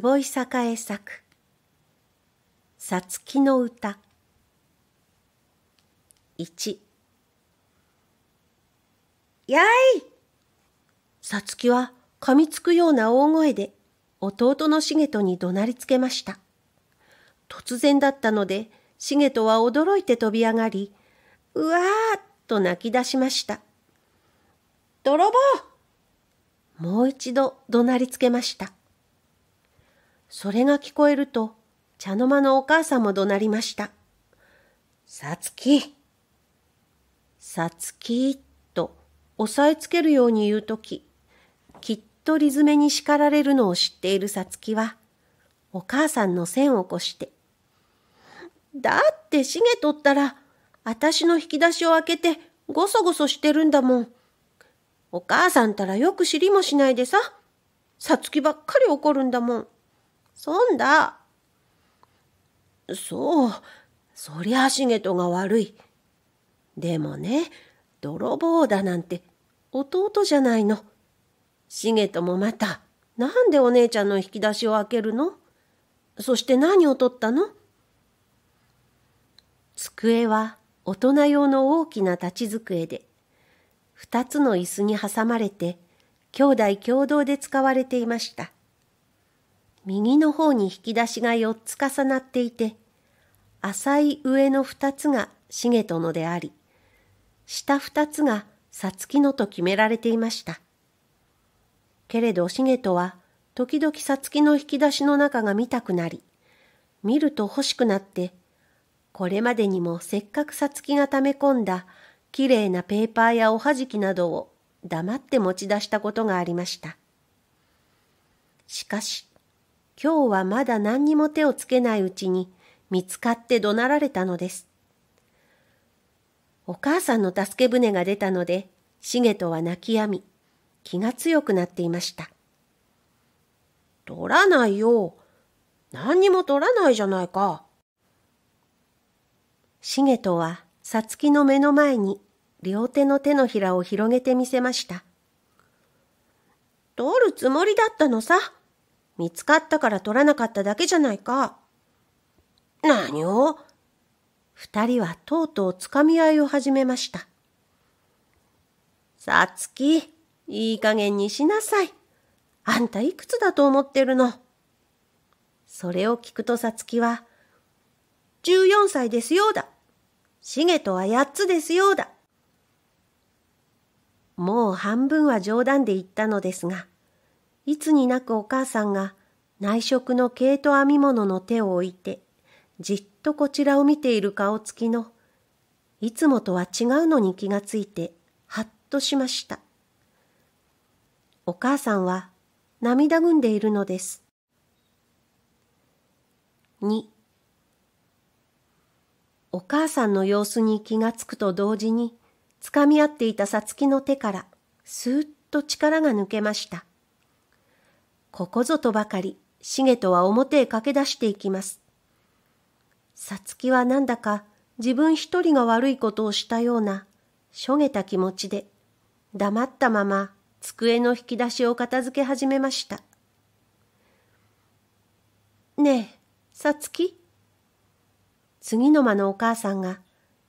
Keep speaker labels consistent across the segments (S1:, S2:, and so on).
S1: 坪井栄作さつきの歌1やいさつきは噛みつくような大声で弟のげとに怒鳴りつけました。突然だったのでげとは驚いて飛び上がり、うわーっと泣き出しました。泥棒もう一度怒鳴りつけました。それが聞こえると、茶の間のお母さんも怒鳴りました。さつき。さつきと押さえつけるように言うとき、きっとリズメに叱られるのを知っているさつきは、お母さんの線を越して、だってしげとったら、あたしの引き出しを開けてごそごそしてるんだもん。お母さんたらよく知りもしないでさ、さつきばっかり怒るんだもん。んだ。そう、そりゃげとが悪い。でもね、泥棒だなんて弟じゃないの。げともまた、なんでお姉ちゃんの引き出しを開けるのそして何を取ったの机は大人用の大きな立ち机で、二つの椅子に挟まれて、兄弟共同で使われていました。右の方に引き出しが4つ重なっていて、浅い上の2つが重とのであり、下2つがさつきのと決められていました。けれど重とは、時々さつきの引き出しの中が見たくなり、見ると欲しくなって、これまでにもせっかくさつきが溜め込んだきれいなペーパーやおはじきなどを黙って持ち出したことがありました。しかし、今日はまだ何にも手をつけないうちに見つかって怒鳴られたのです。お母さんの助け舟が出たので、シゲトは泣き止み、気が強くなっていました。取らないよ。何にも取らないじゃないか。シゲトは、さつきの目の前に、両手の手のひらを広げてみせました。取るつもりだったのさ。見つかったから取らなかっただけじゃないか。何を二人はとうとうつかみ合いを始めました。さつき、いい加減にしなさい。あんたいくつだと思ってるのそれを聞くとさつきは、14歳ですようだ。しげとは8つですようだ。もう半分は冗談で言ったのですが、いつになくお母さんが内職の毛糸編み物の手を置いて、じっとこちらを見ている顔つきの、いつもとは違うのに気がついて、はっとしました。お母さんは涙ぐんでいるのです。二、お母さんの様子に気がつくと同時に、つかみ合っていたさつきの手から、すーっと力が抜けました。ここぞとばかり、げとは表へ駆け出していきます。さつきはなんだか自分一人が悪いことをしたような、しょげた気持ちで、黙ったまま机の引き出しを片付け始めました。ねえ、さつき。次の間のお母さんが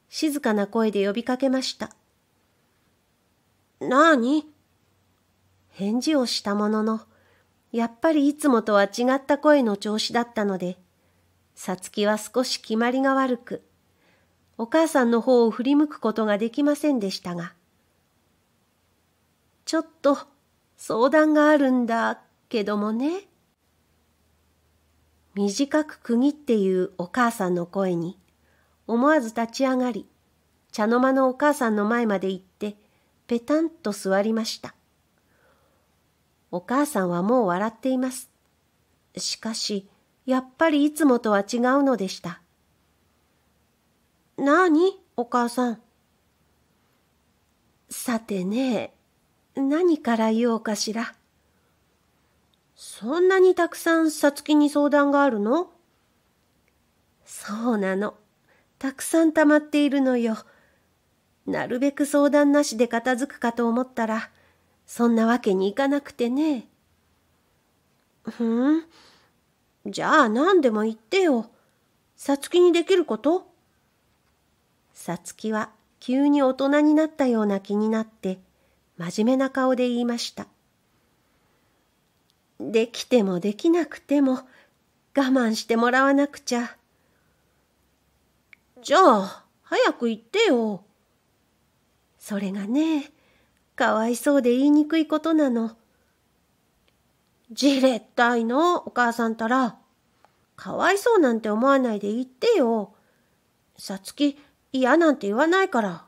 S1: 静かな声で呼びかけました。なあに返事をしたものの、やっぱりいつもとは違った声の調子だったので、さつきは少し決まりが悪く、お母さんの方を振り向くことができませんでしたが、ちょっと相談があるんだけどもね。短く区切って言うお母さんの声に、思わず立ち上がり、茶の間のお母さんの前まで行って、ぺたんと座りました。お母さんはもう笑っています。しかし、やっぱりいつもとは違うのでした。なあに、お母さん。さてね、何から言おうかしら。そんなにたくさんさつきに相談があるのそうなの。たくさん溜まっているのよ。なるべく相談なしで片付くかと思ったら、そんなわけにいかなくてね。ふん。じゃあ何でも言ってよ。さつきにできることさつきは急に大人になったような気になって、真面目な顔で言いました。できてもできなくても我慢してもらわなくちゃ。じゃあ、早く言ってよ。それがね、かわいそうで言いにくいことなの。じれったいの、お母さんたら。かわいそうなんて思わないで言ってよ。さつき、嫌なんて言わないから。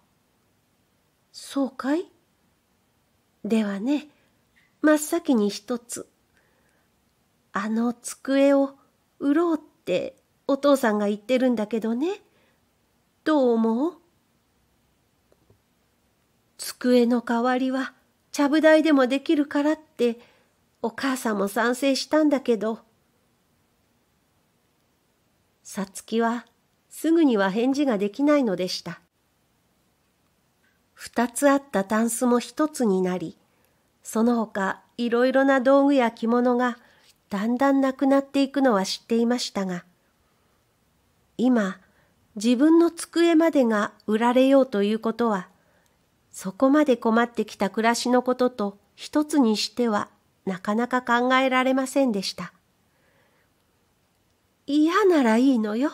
S1: そうかいではね、真っ先に一つ。あの机を売ろうってお父さんが言ってるんだけどね。どう思う机の代わりはちゃぶ台でもできるからってお母さんも賛成したんだけど。さつきはすぐには返事ができないのでした。二つあったタンスも一つになり、その他いろいろな道具や着物がだんだんなくなっていくのは知っていましたが、今自分の机までが売られようということはそこまで困ってきた暮らしのことと一つにしてはなかなか考えられませんでした。嫌ならいいのよ。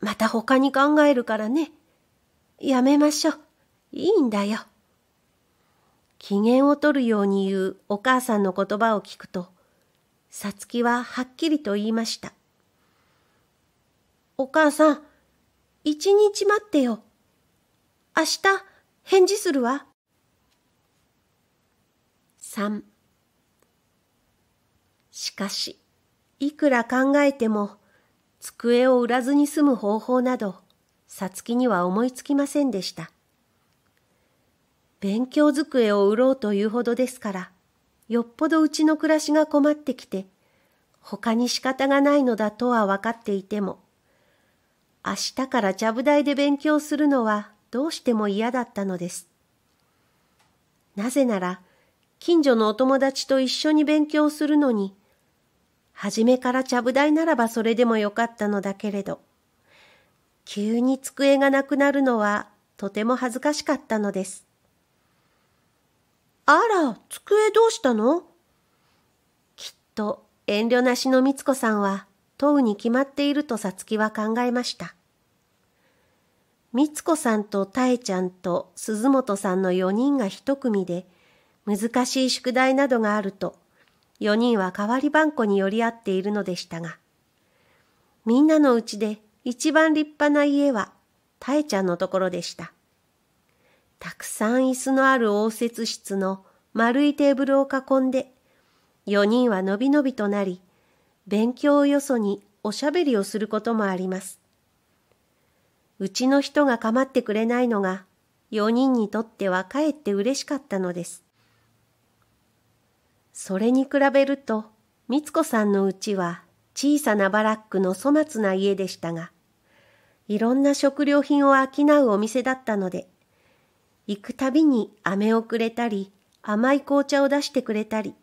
S1: また他に考えるからね。やめましょう。いいんだよ。機嫌を取るように言うお母さんの言葉を聞くと、さつきははっきりと言いました。お母さん、一日待ってよ。明日、返事するわ。3しかし、いくら考えても、机を売らずに済む方法など、さつきには思いつきませんでした。勉強机を売ろうというほどですから、よっぽどうちの暮らしが困ってきて、他に仕方がないのだとは分かっていても、明日からちゃぶ台で勉強するのはどうしても嫌だったのです。なぜなら、近所のお友達と一緒に勉強するのに、初めからちゃぶ台ならばそれでもよかったのだけれど、急に机がなくなるのはとても恥ずかしかったのです。あら、机どうしたのきっと遠慮なしのみつこさんは問うに決まっているとさつきは考えました。三つ子さんとたえちゃんと鈴本さんの4人が一組で、難しい宿題などがあると、4人は代わり番こに寄り合っているのでしたが、みんなのうちで一番立派な家は、たえちゃんのところでした。たくさん椅子のある応接室の丸いテーブルを囲んで、4人はのびのびとなり、勉強をよそにおしゃべりをすることもあります。うちの人が構ってくれないのが、4人にとってはかえって嬉しかったのです。それに比べると、つ子さんのうちは小さなバラックの粗末な家でしたが、いろんな食料品を商うお店だったので、行くたびに飴をくれたり、甘い紅茶を出してくれたり、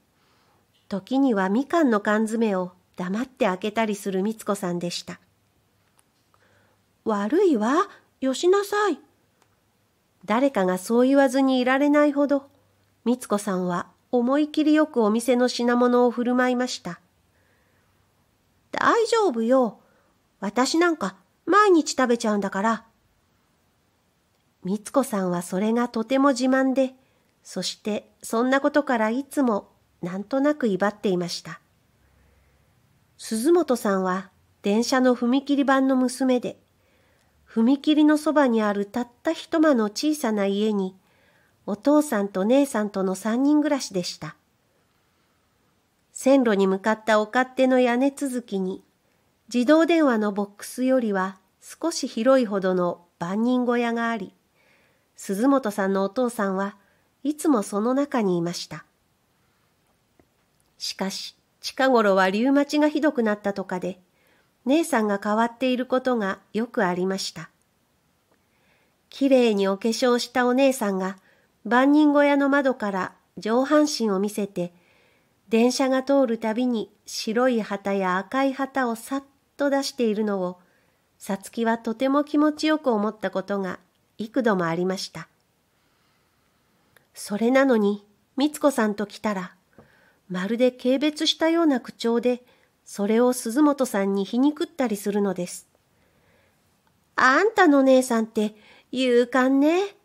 S1: 時にはみかんの缶詰を黙って開けたりするつ子さんでした。悪いわ。よしなさい。誰かがそう言わずにいられないほど、みつこさんは思い切りよくお店の品物を振る舞いました。大丈夫よ。私なんか毎日食べちゃうんだから。みつこさんはそれがとても自慢で、そしてそんなことからいつもなんとなく威張っていました。鈴本さんは電車の踏切版の娘で、踏切のそばにあるたった一間の小さな家に、お父さんと姉さんとの三人暮らしでした。線路に向かったお勝手の屋根続きに、自動電話のボックスよりは少し広いほどの万人小屋があり、鈴本さんのお父さんはいつもその中にいました。しかし、近頃はリウマチがひどくなったとかで、姉さんが変わっていることがよくありました。きれいにお化粧したお姉さんが万人小屋の窓から上半身を見せて、電車が通るたびに白い旗や赤い旗をさっと出しているのを、さつきはとても気持ちよく思ったことが幾度もありました。それなのに、みつこさんと来たら、まるで軽蔑したような口調で、それを鈴本さんに皮肉ったりするのです。あんたの姉さんって勇敢ね。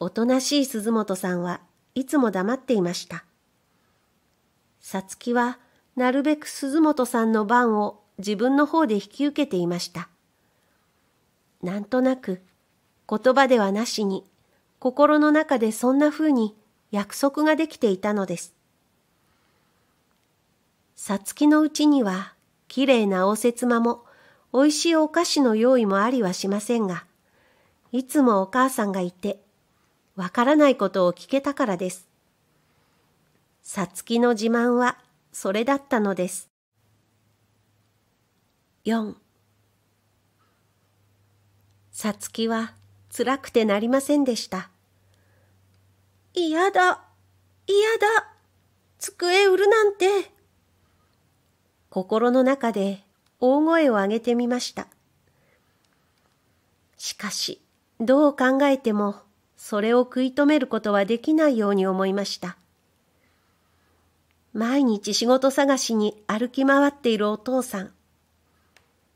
S1: おとなしい鈴本さんはいつも黙っていました。さつきはなるべく鈴本さんの番を自分の方で引き受けていました。なんとなく言葉ではなしに心の中でそんな風に約束ができていたのです。さつきのうちには、きれいなせつ間も、おいしいお菓子の用意もありはしませんが、いつもお母さんがいて、わからないことを聞けたからです。さつきの自慢は、それだったのです。4さつきは辛くてなりませんでした。嫌だ、嫌だ、机売るなんて。心の中で大声を上げてみました。しかし、どう考えても、それを食い止めることはできないように思いました。毎日仕事探しに歩き回っているお父さん。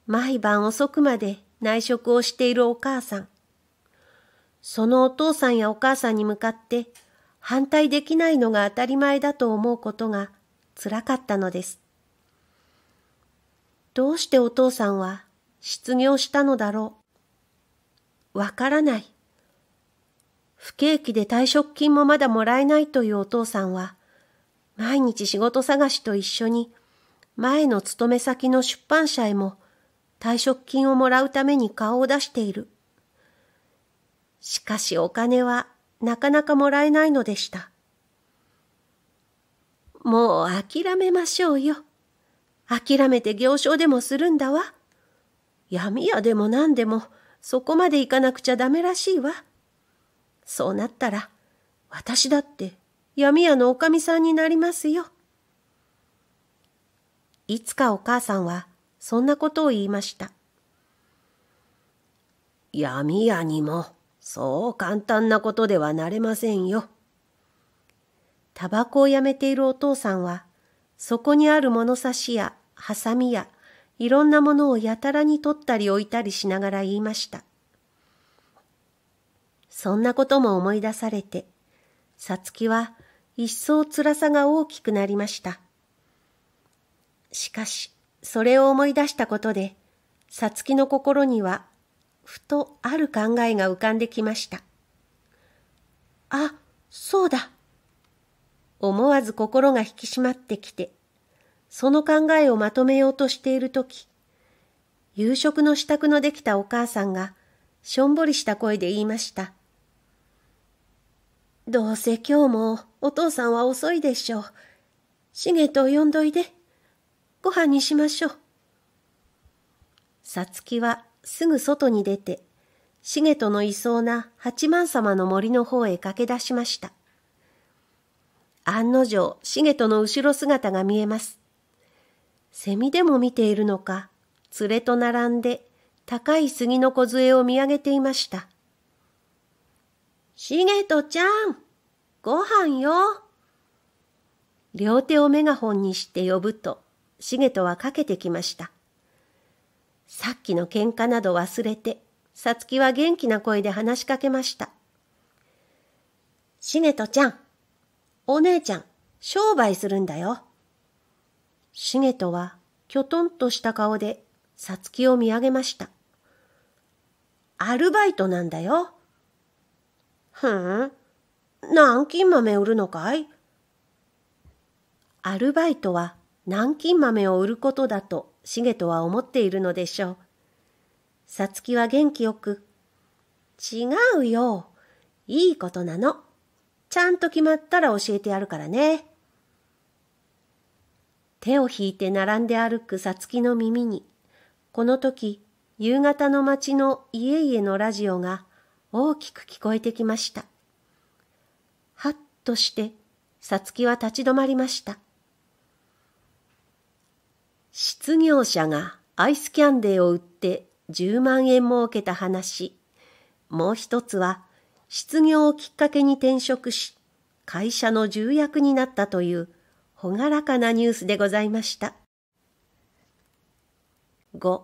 S1: 毎晩遅くまで内職をしているお母さん。そのお父さんやお母さんに向かって反対できないのが当たり前だと思うことが辛かったのです。どうしてお父さんは失業したのだろう。わからない。不景気で退職金もまだもらえないというお父さんは、毎日仕事探しと一緒に、前の勤め先の出版社へも退職金をもらうために顔を出している。しかしお金はなかなかもらえないのでした。もう諦めましょうよ。諦めて行商でもするんだわ。闇屋でも何でもそこまで行かなくちゃダメらしいわ。そうなったら私だって闇屋のおかみさんになりますよ。いつかお母さんはそんなことを言いました。闇屋にもそう簡単なことではなれませんよ。タバコをやめているお父さんはそこにある物差しやハサミやいろんなものをやたらに取ったり置いたりしながら言いました。そんなことも思い出されて、さつきは一層辛さが大きくなりました。しかし、それを思い出したことで、さつきの心には、ふとある考えが浮かんできました。あ、そうだ。思わず心が引き締まってきて、その考えをまとめようとしているとき、夕食の支度のできたお母さんが、しょんぼりした声で言いました。どうせ今日もお父さんは遅いでしょう。しげと呼んどいで。ご飯にしましょう。さつきはすぐ外に出て、しげとのいそうな八幡様の森の方へ駆け出しました。案の定、しげとの後ろ姿が見えます。セミでも見ているのか、連れと並んで高い杉の梢を見上げていました。しげとちゃん、ご飯よ。両手をメガホンにして呼ぶと、しげとはかけてきました。さっきの喧嘩など忘れて、さつきは元気な声で話しかけました。しげとちゃん、お姉ちゃん、商売するんだよ。シゲトはきょとんとした顔でさつきを見上げました。アルバイトなんだよ。ふーん、南京豆売るのかいアルバイトは南京豆を売ることだとシゲトは思っているのでしょう。さつきは元気よく、違うよ。いいことなの。ちゃんと決まったら教えてやるからね。手を引いて並んで歩くさつきの耳に、この時、夕方の町の家々のラジオが大きく聞こえてきました。はっとして、さつきは立ち止まりました。失業者がアイスキャンデーを売って10万円儲けた話。もう一つは、失業をきっかけに転職し、会社の重役になったという朗らかなニュースでございました。5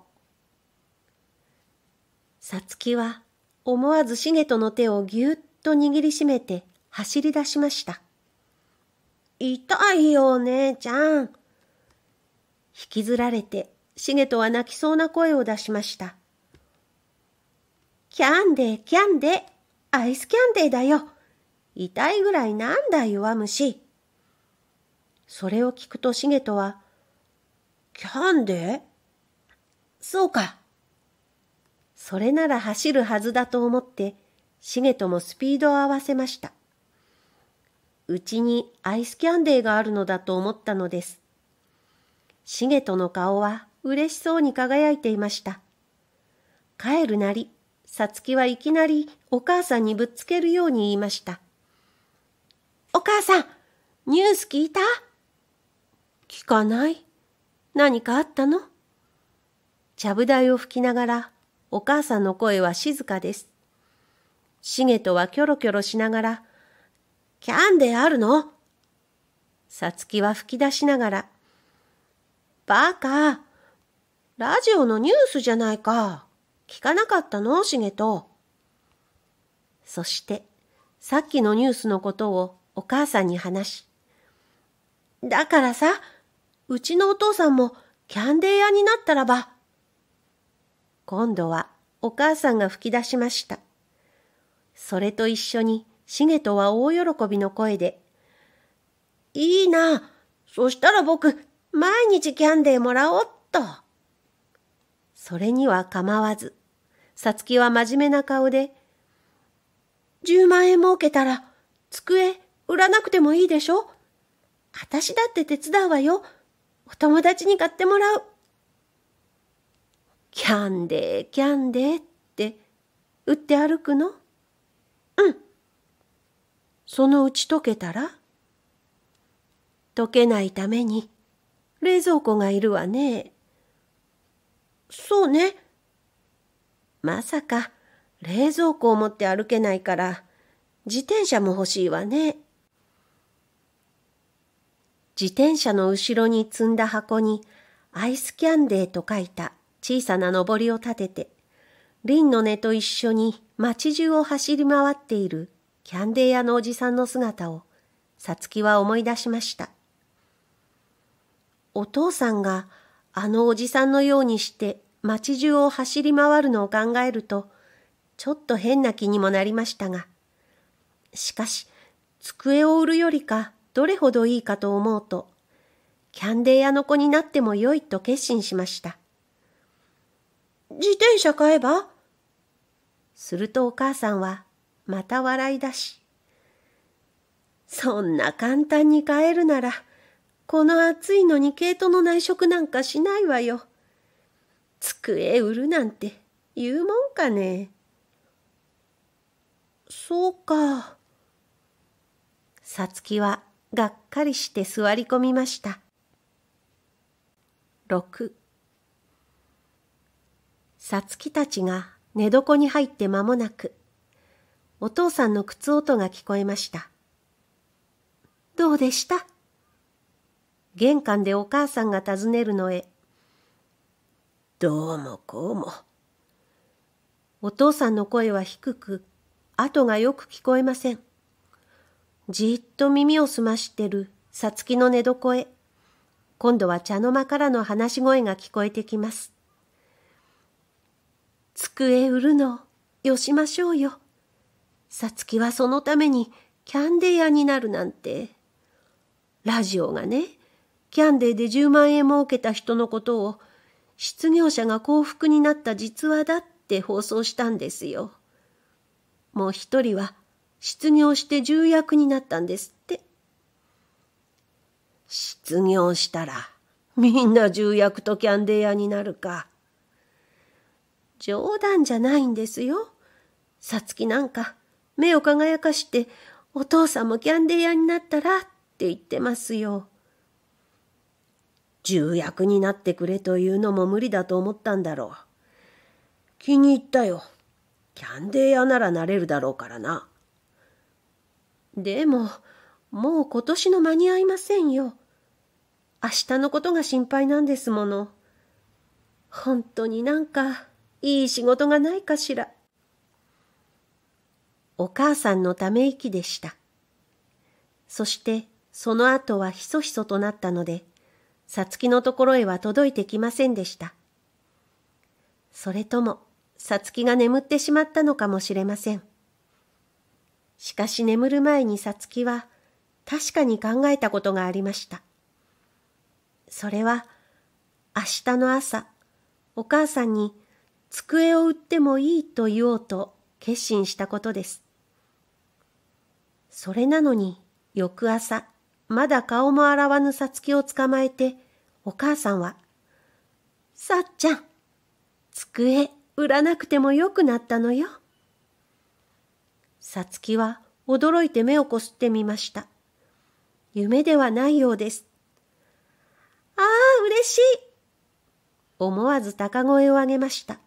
S1: さつきは思わずげとの手をぎゅっと握りしめて走り出しました。痛いよお姉ちゃん。引きずられてげとは泣きそうな声を出しました。キャンデーキャンデーアイスキャンデーだよ。痛いぐらいなんだ弱虫。それを聞くとシゲトは、キャンデーそうか。それなら走るはずだと思って、シゲトもスピードを合わせました。うちにアイスキャンデーがあるのだと思ったのです。シゲトの顔は嬉しそうに輝いていました。帰るなり、さつきはいきなりお母さんにぶっつけるように言いました。お母さん、ニュース聞いた聞かない何かあったのちゃぶ台を吹きながら、お母さんの声は静かです。しげとはキョロキョロしながら、キャンデーあるのさつきは吹き出しながら、バカ、ラジオのニュースじゃないか。聞かなかったのしげと。そして、さっきのニュースのことをお母さんに話し、だからさ、うちのお父さんもキャンデー屋になったらば。今度はお母さんが吹き出しました。それと一緒に、しげとは大喜びの声で、いいな、そしたら僕、毎日キャンデーもらおっと。それには構わず、さつきは真面目な顔で、10万円儲けたら、机、売らなくてもいいでしょ私だって手伝うわよ。お友達に買ってもらう。キャンデー、キャンデーって売って歩くのうん。そのうち溶けたら溶けないために冷蔵庫がいるわね。そうね。まさか冷蔵庫を持って歩けないから自転車も欲しいわね。自転車の後ろに積んだ箱にアイスキャンデーと書いた小さなのぼりを立てて、リンの根と一緒に街中を走り回っているキャンデー屋のおじさんの姿を、さつきは思い出しました。お父さんがあのおじさんのようにして街中を走り回るのを考えると、ちょっと変な気にもなりましたが、しかし、机を売るよりか、どれほどいいかと思うと、キャンデー屋の子になってもよいと決心しました。自転車買えばするとお母さんはまた笑い出し、そんな簡単に買えるなら、この暑いのに毛糸の内職なんかしないわよ。机売るなんて言うもんかね。そうか。さつきはがっかりして座り込みました。6さつきたちが寝床に入って間もなく、お父さんの靴音が聞こえました。どうでした玄関でお母さんが尋ねるのへ。どうもこうも。お父さんの声は低く、後がよく聞こえません。じっと耳を澄ましてるさつきの寝床へ。今度は茶の間からの話し声が聞こえてきます。机売るの、よしましょうよ。さつきはそのためにキャンデー屋になるなんて。ラジオがね、キャンデーで10万円儲けた人のことを、失業者が幸福になった実話だって放送したんですよ。もう一人は失業して重役になったんですって。失業したらみんな重役とキャンデー屋になるか。冗談じゃないんですよ。さつきなんか目を輝かしてお父さんもキャンデー屋になったらって言ってますよ。重役になってくれというのも無理だと思ったんだろう。気に入ったよ。キャンデー屋ならなれるだろうからな。でも、もう今年の間に合いませんよ。明日のことが心配なんですもの。本当になんか、いい仕事がないかしら。お母さんのため息でした。そしてその後はひそひそとなったので、さつきのところへは届いてきませんでした。それとも、さつきが眠ってしまったのかもしれません。しかし眠る前にさつきは確かに考えたことがありました。それは明日の朝、お母さんに机を売ってもいいと言おうと決心したことです。それなのに翌朝、まだ顔も洗わぬさつきを捕まえて、お母さんは、さっちゃん、机売らなくてもよくなったのよ。さつきは驚いて目をこすってみました。夢ではないようです。ああ、嬉しい思わず高声を上げました。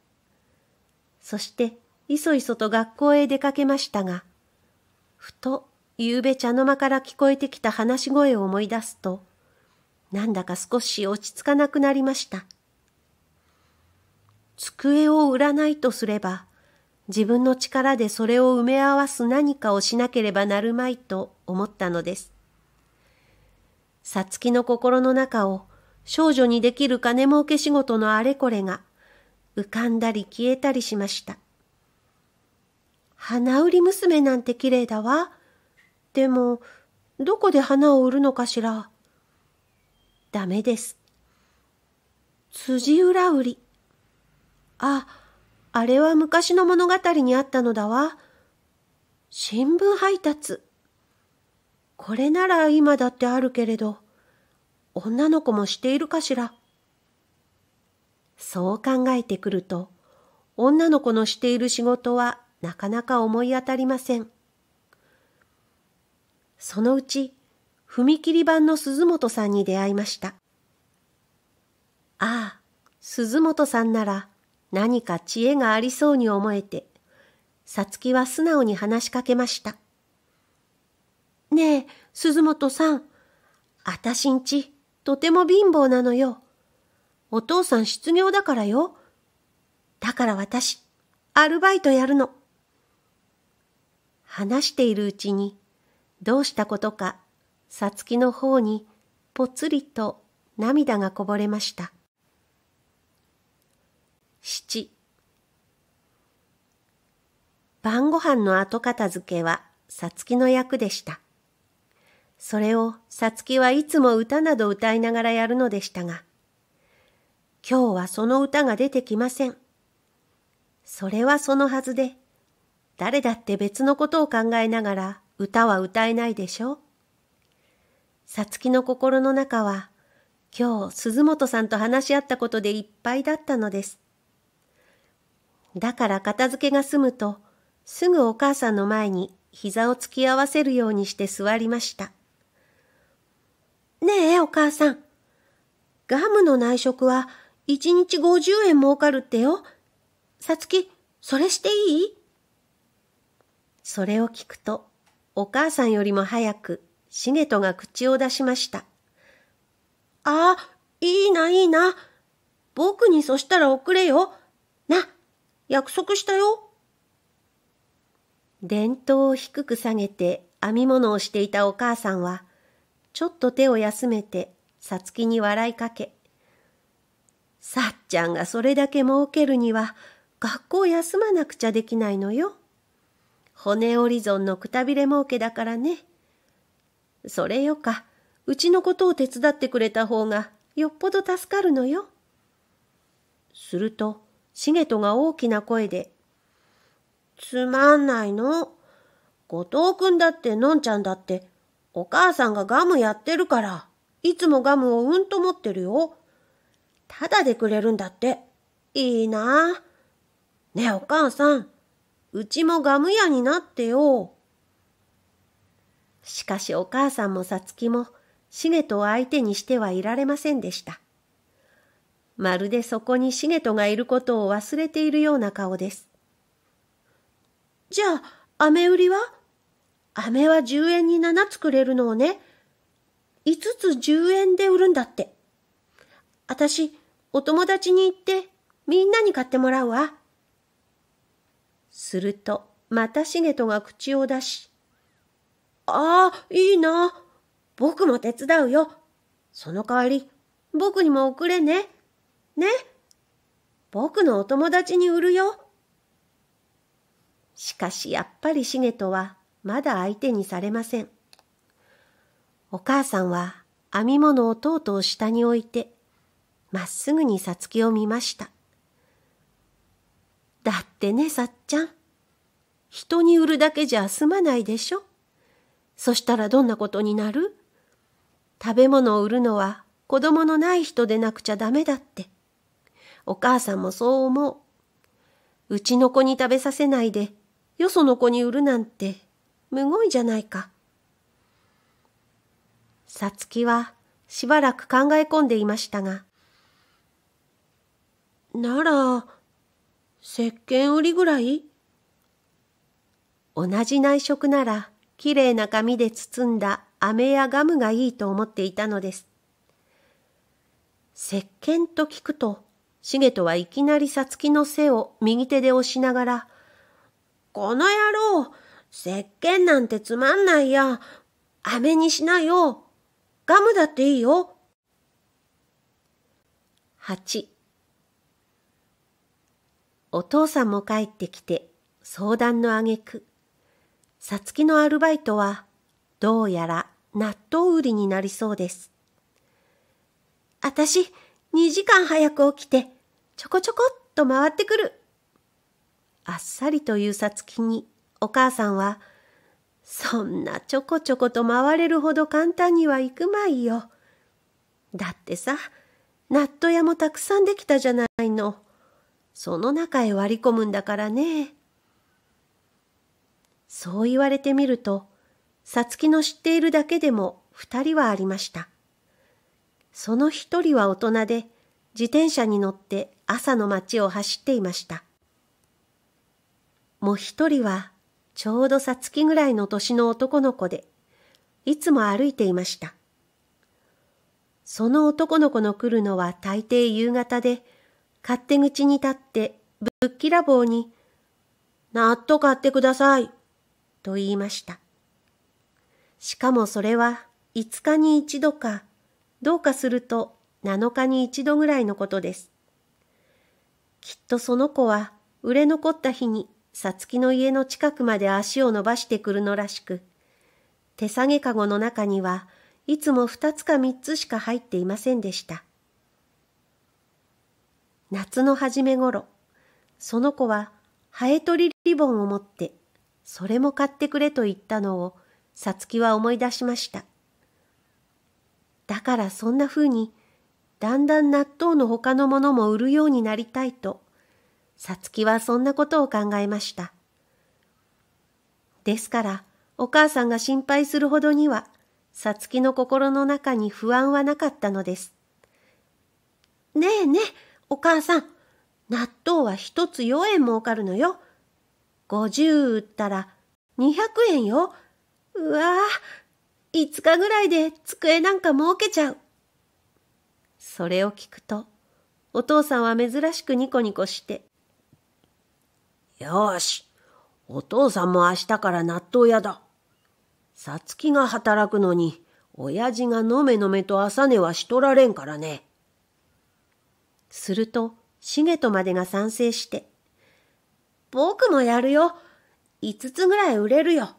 S1: そして、いそいそと学校へ出かけましたが、ふと、ゆうべ茶の間から聞こえてきた話し声を思い出すと、なんだか少し落ち着かなくなりました。机を売らないとすれば、自分の力でそれを埋め合わす何かをしなければなるまいと思ったのです。さつきの心の中を少女にできる金儲け仕事のあれこれが浮かんだり消えたりしました。花売り娘なんて綺麗だわ。でも、どこで花を売るのかしら。ダメです。辻裏売り。あ、あれは昔の物語にあったのだわ。新聞配達。これなら今だってあるけれど、女の子もしているかしら。そう考えてくると、女の子のしている仕事はなかなか思い当たりません。そのうち、踏切版の鈴本さんに出会いました。ああ、鈴本さんなら、何か知恵がありそうに思えて、さつきは素直に話しかけました。ねえ、鈴本さん、あたしんち、とても貧乏なのよ。お父さん失業だからよ。だから私、アルバイトやるの。話しているうちに、どうしたことか、さつきの方に、ぽつりと涙がこぼれました。7晩ご飯の後片付けはさつきの役でした。それをさつきはいつも歌など歌いながらやるのでしたが、今日はその歌が出てきません。それはそのはずで、誰だって別のことを考えながら歌は歌えないでしょう。さつきの心の中は、今日鈴本さんと話し合ったことでいっぱいだったのです。だから片付けが済むと、すぐお母さんの前に膝を突き合わせるようにして座りました。ねえ、お母さん。ガムの内職は1日50円儲かるってよ。さつき、それしていいそれを聞くと、お母さんよりも早く、しげとが口を出しました。ああ、いいな、いいな。僕にそしたら送れよ。約束したよ。伝統を低く下げて編み物をしていたお母さんは、ちょっと手を休めて、さつきに笑いかけ、さっちゃんがそれだけ儲けるには、学校休まなくちゃできないのよ。骨折り損のくたびれ儲けだからね。それよか、うちのことを手伝ってくれた方がよっぽど助かるのよ。すると、重人が大きな声で、つまんないの。後藤くんだってのんちゃんだって、お母さんがガムやってるから、いつもガムをうんと持ってるよ。ただでくれるんだって。いいなねえお母さん、うちもガム屋になってよ。しかしお母さんもさつきも、重人を相手にしてはいられませんでした。まるでそこにゲトがいることを忘れているような顔です。じゃあ、飴売りは飴は10円に7つくれるのをね、5つ10円で売るんだって。あたし、お友達に行ってみんなに買ってもらうわ。すると、またゲトが口を出し、ああ、いいな。僕も手伝うよ。その代わり、僕にも送れね。ね僕のお友達に売るよ。しかしやっぱりシゲトはまだ相手にされません。お母さんは編み物をとうとう下に置いて、まっすぐにさつきを見ました。だってね、さっちゃん。人に売るだけじゃ済まないでしょ。そしたらどんなことになる食べ物を売るのは子供のない人でなくちゃダメだって。お母さんもそう思う。うちの子に食べさせないで、よその子に売るなんて、むごいじゃないか。さつきはしばらく考え込んでいましたが、なら、石鹸売りぐらい同じ内職なら、きれいな紙で包んだ飴やガムがいいと思っていたのです。石鹸と聞くと、しげとはいきなりさつきの背を右手で押しながら、この野郎、石鹸なんてつまんないや。飴にしなよ。ガムだっていいよ。8お父さんも帰ってきて相談のあげく、さつきのアルバイトはどうやら納豆売りになりそうです。あたし、2時間早く起きて、ちょこちょこっと回ってくる。あっさりというさつきに、お母さんは、そんなちょこちょこと回れるほど簡単にはいくまいよ。だってさ、納豆屋もたくさんできたじゃないの。その中へ割り込むんだからね。そう言われてみると、さつきの知っているだけでも二人はありました。その一人は大人で、自転車に乗って朝の街を走っていました。もう一人は、ちょうどさつきぐらいの年の男の子で、いつも歩いていました。その男の子の来るのは大抵夕方で、勝手口に立って、ぶっきらぼうに、納豆買ってください、と言いました。しかもそれは、五日に一度か、どうかすると7日に一度ぐらいのことです。きっとその子は売れ残った日にさつきの家の近くまで足を伸ばしてくるのらしく、手提げかごの中にはいつも2つか3つしか入っていませんでした。夏の初めごろ、その子はハエ取りリボンを持って、それも買ってくれと言ったのを、さつきは思い出しました。だからそんな風に、だんだん納豆の他のものも売るようになりたいと、さつきはそんなことを考えました。ですから、お母さんが心配するほどには、さつきの心の中に不安はなかったのです。ねえねえ、お母さん、納豆は一つ4円儲かるのよ。50売ったら200円よ。うわぁ、5日ぐらいで机なんか儲けちゃう。それを聞くと、お父さんは珍しくニコニコして。よし、お父さんも明日から納豆屋だ。さつきが働くのに、親父がのめのめと朝寝はしとられんからね。すると、しげとまでが賛成して、僕もやるよ。5つぐらい売れるよ。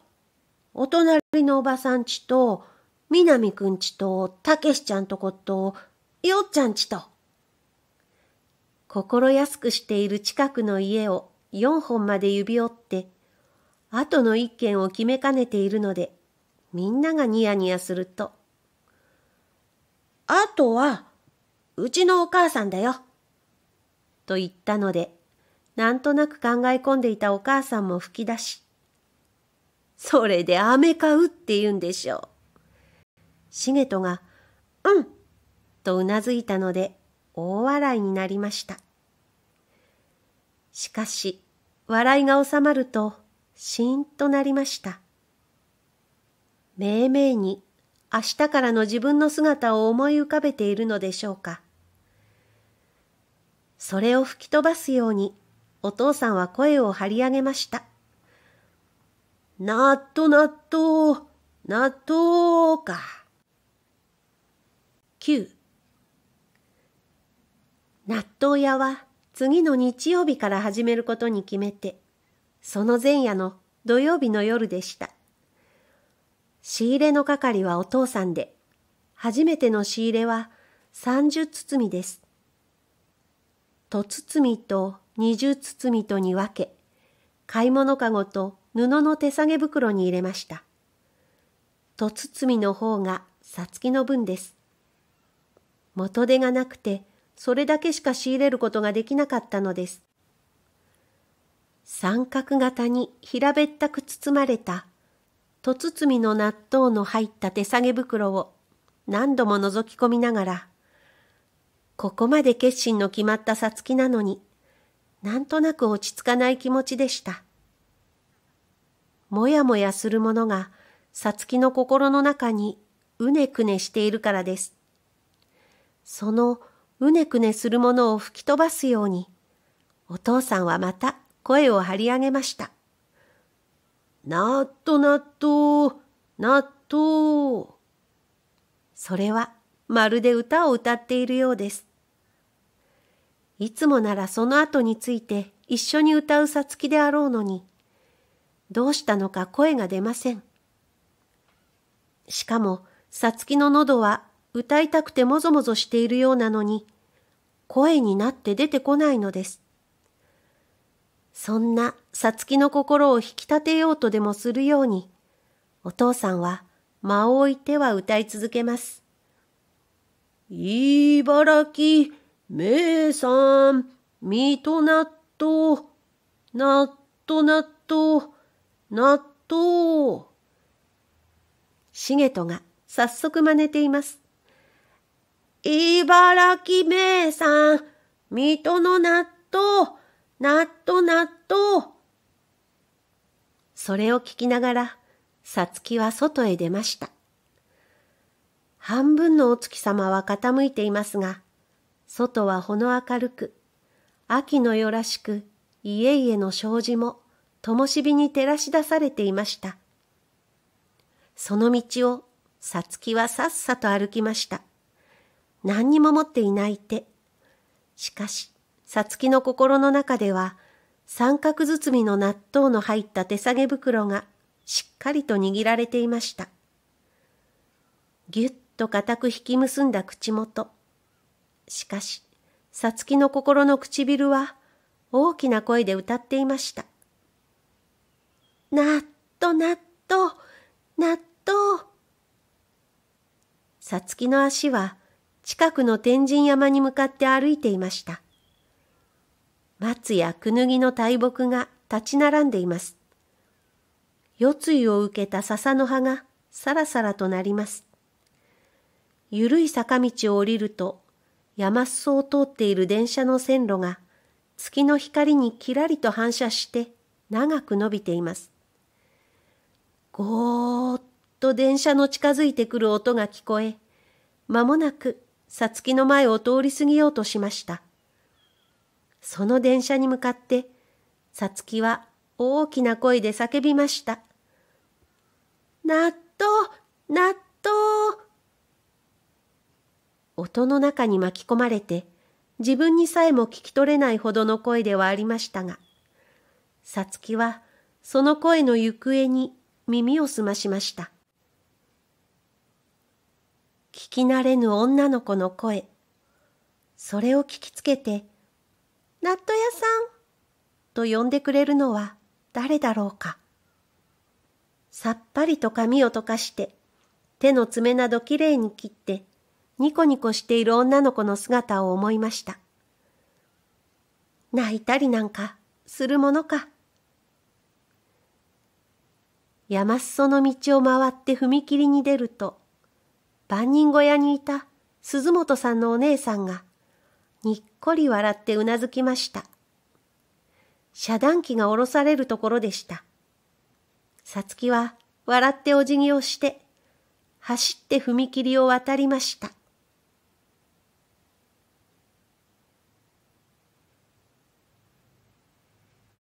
S1: お隣ぴのおばさんちと、みなみくんちと、たけしちゃんとこと、よっちゃんちと。心安くしている近くの家を4本まで指折って、後の1軒を決めかねているので、みんながニヤニヤすると。あとは、うちのお母さんだよ。と言ったので、なんとなく考え込んでいたお母さんも吹き出し、それで飴買うって言うんでしょう。シゲトが、うん、とうなずいたので、大笑いになりました。しかし、笑いが収まると、しーんとなりました。めいめいに、明日からの自分の姿を思い浮かべているのでしょうか。それを吹き飛ばすように、お父さんは声を張り上げました。納豆納豆、納豆か。9納豆屋は次の日曜日から始めることに決めて、その前夜の土曜日の夜でした。仕入れの係はお父さんで、初めての仕入れは30包みです。と包みと20包みとに分け、買い物かごと布の手提げ袋に入れました。と包みの方がさつきの分です。元手がなくて、それだけしか仕入れることができなかったのです。三角形に平べったく包まれた、と包みの納豆の入った手提げ袋を何度も覗き込みながら、ここまで決心の決まったさつきなのに、なんとなく落ち着かない気持ちでした。もやもやするものが、さつきの心の中にうねくねしているからです。そのうねくねするものを吹き飛ばすように、お父さんはまた声を張り上げました。なっとなっと、なっと。それはまるで歌を歌っているようです。いつもならその後について一緒に歌うさつきであろうのに、どうしたのか声が出ません。しかも、さつきの喉は歌いたくてもぞもぞしているようなのに、声になって出てこないのです。そんなさつきの心を引き立てようとでもするように、お父さんは間を置いては歌い続けます。茨城、名産、水戸納豆、納豆納豆、納豆。シゲが早速真似ています。茨城名産、水戸の納豆、納豆納豆。それを聞きながら、さつきは外へ出ました。半分のお月様は傾いていますが、外はほの明るく、秋の夜らしく、家々の障子も灯火に照らし出されていました。その道を、さつきはさっさと歩きました。何にも持っていない手。しかし、さつきの心の中では、三角包みの納豆の入った手提げ袋がしっかりと握られていました。ぎゅっと固く引き結んだ口元。しかし、さつきの心の唇は大きな声で歌っていました。納豆納豆納豆さつきの足は近くの天神山に向かって歩いていました。松やクヌギの大木が立ち並んでいます。夜露を受けた笹の葉がさらさらとなります。ゆるい坂道を降りると、山裾を通っている電車の線路が月の光にきらりと反射して長く伸びています。ごーっと電車の近づいてくる音が聞こえ、まもなくさつきの前を通り過ぎようとしました。その電車に向かって、さつきは大きな声で叫びました。納豆納豆音の中に巻き込まれて、自分にさえも聞き取れないほどの声ではありましたが、さつきはその声の行方に耳をすましました。聞き慣れぬ女の子の声。それを聞きつけて、納豆屋さんと呼んでくれるのは誰だろうか。さっぱりと髪を溶かして、手の爪などきれいに切って、ニコニコしている女の子の姿を思いました。泣いたりなんかするものか。山裾の道を回って踏切に出ると、万人小屋にいた鈴本さんのお姉さんが、にっこり笑ってうなずきました。遮断機が下ろされるところでした。さつきは笑ってお辞儀をして、走って踏切を渡りました。